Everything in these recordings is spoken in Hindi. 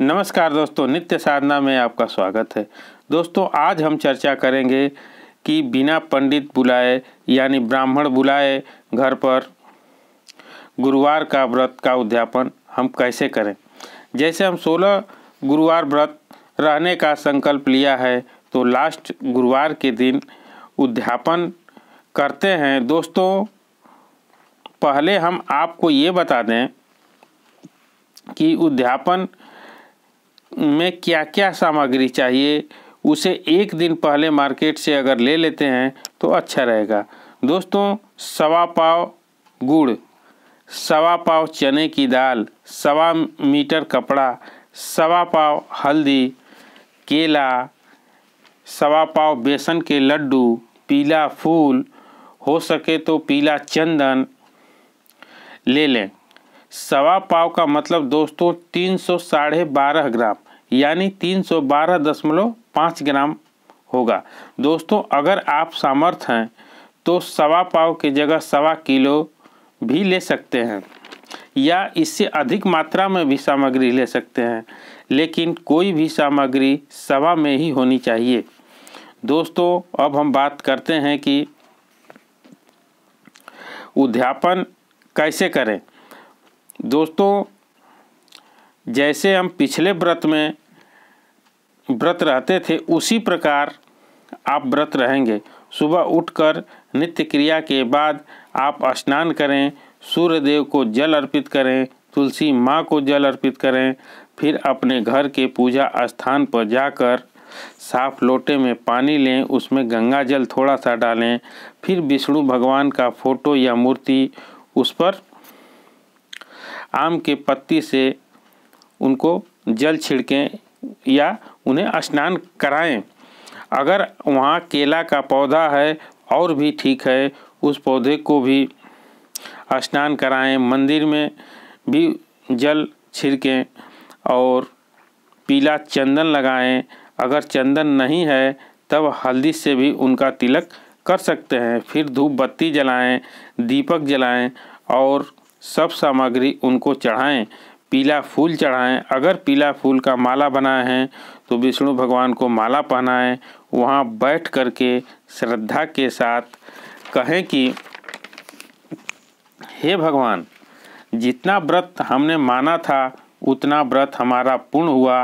नमस्कार दोस्तों नित्य साधना में आपका स्वागत है दोस्तों आज हम चर्चा करेंगे कि बिना पंडित बुलाए यानी ब्राह्मण बुलाए घर पर गुरुवार का व्रत का उद्यापन हम कैसे करें जैसे हम 16 गुरुवार व्रत रहने का संकल्प लिया है तो लास्ट गुरुवार के दिन उद्यापन करते हैं दोस्तों पहले हम आपको ये बता दें कि उद्यापन में क्या क्या सामग्री चाहिए उसे एक दिन पहले मार्केट से अगर ले लेते हैं तो अच्छा रहेगा दोस्तों सवा पाव गुड़ सवा पाव चने की दाल सवा मीटर कपड़ा सवा पाव हल्दी केला सवा पाव बेसन के लड्डू पीला फूल हो सके तो पीला चंदन ले लें सवा पाव का मतलब दोस्तों तीन सौ साढ़े बारह ग्राम यानी तीन सौ बारह दशमलव पाँच ग्राम होगा दोस्तों अगर आप सामर्थ हैं तो सवा पाव की जगह सवा किलो भी ले सकते हैं या इससे अधिक मात्रा में भी सामग्री ले सकते हैं लेकिन कोई भी सामग्री सवा में ही होनी चाहिए दोस्तों अब हम बात करते हैं कि उद्यापन कैसे करें दोस्तों जैसे हम पिछले व्रत में व्रत रहते थे उसी प्रकार आप व्रत रहेंगे सुबह उठकर नित्य क्रिया के बाद आप स्नान करें सूर्यदेव को जल अर्पित करें तुलसी माँ को जल अर्पित करें फिर अपने घर के पूजा स्थान पर जाकर साफ लोटे में पानी लें उसमें गंगा जल थोड़ा सा डालें फिर विष्णु भगवान का फोटो या मूर्ति उस पर आम के पत्ती से उनको जल छिड़कें या उन्हें स्नान कराएं अगर वहाँ केला का पौधा है और भी ठीक है उस पौधे को भी स्नान कराएं मंदिर में भी जल छिड़कें और पीला चंदन लगाएं अगर चंदन नहीं है तब हल्दी से भी उनका तिलक कर सकते हैं फिर धूप बत्ती जलाएं दीपक जलाएं और सब सामग्री उनको चढ़ाएं पीला फूल चढ़ाएं अगर पीला फूल का माला बनाए हैं तो विष्णु भगवान को माला पहनाएं वहाँ बैठ कर के श्रद्धा के साथ कहें कि हे भगवान जितना व्रत हमने माना था उतना व्रत हमारा पूर्ण हुआ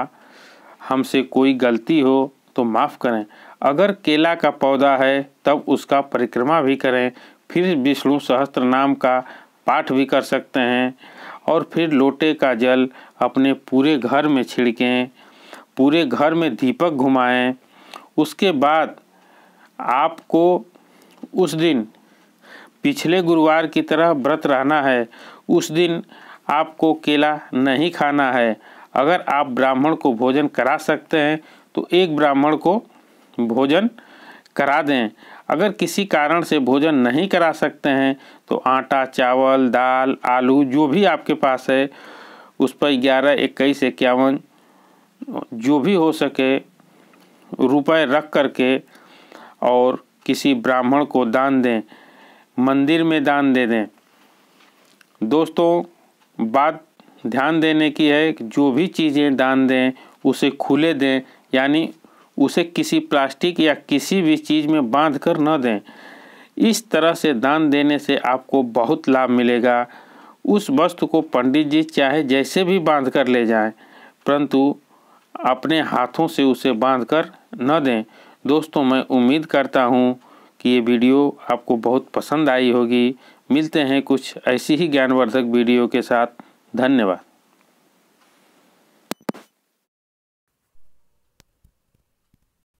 हमसे कोई गलती हो तो माफ़ करें अगर केला का पौधा है तब उसका परिक्रमा भी करें फिर विष्णु सहस्त्र नाम का पाठ भी कर सकते हैं और फिर लोटे का जल अपने पूरे घर में छिड़कें पूरे घर में दीपक घुमाएं उसके बाद आपको उस दिन पिछले गुरुवार की तरह व्रत रहना है उस दिन आपको केला नहीं खाना है अगर आप ब्राह्मण को भोजन करा सकते हैं तो एक ब्राह्मण को भोजन करा दें अगर किसी कारण से भोजन नहीं करा सकते हैं तो आटा चावल दाल आलू जो भी आपके पास है उस पर ग्यारह इक्कीस इक्यावन जो भी हो सके रुपए रख करके और किसी ब्राह्मण को दान दें मंदिर में दान दे दें दोस्तों बात ध्यान देने की है कि जो भी चीज़ें दान दें उसे खुले दें यानी उसे किसी प्लास्टिक या किसी भी चीज़ में बांध कर न दें इस तरह से दान देने से आपको बहुत लाभ मिलेगा उस वस्तु को पंडित जी चाहे जैसे भी बांध कर ले जाएं परंतु अपने हाथों से उसे बांध कर न दें दोस्तों मैं उम्मीद करता हूँ कि ये वीडियो आपको बहुत पसंद आई होगी मिलते हैं कुछ ऐसी ही ज्ञानवर्धक वीडियो के साथ धन्यवाद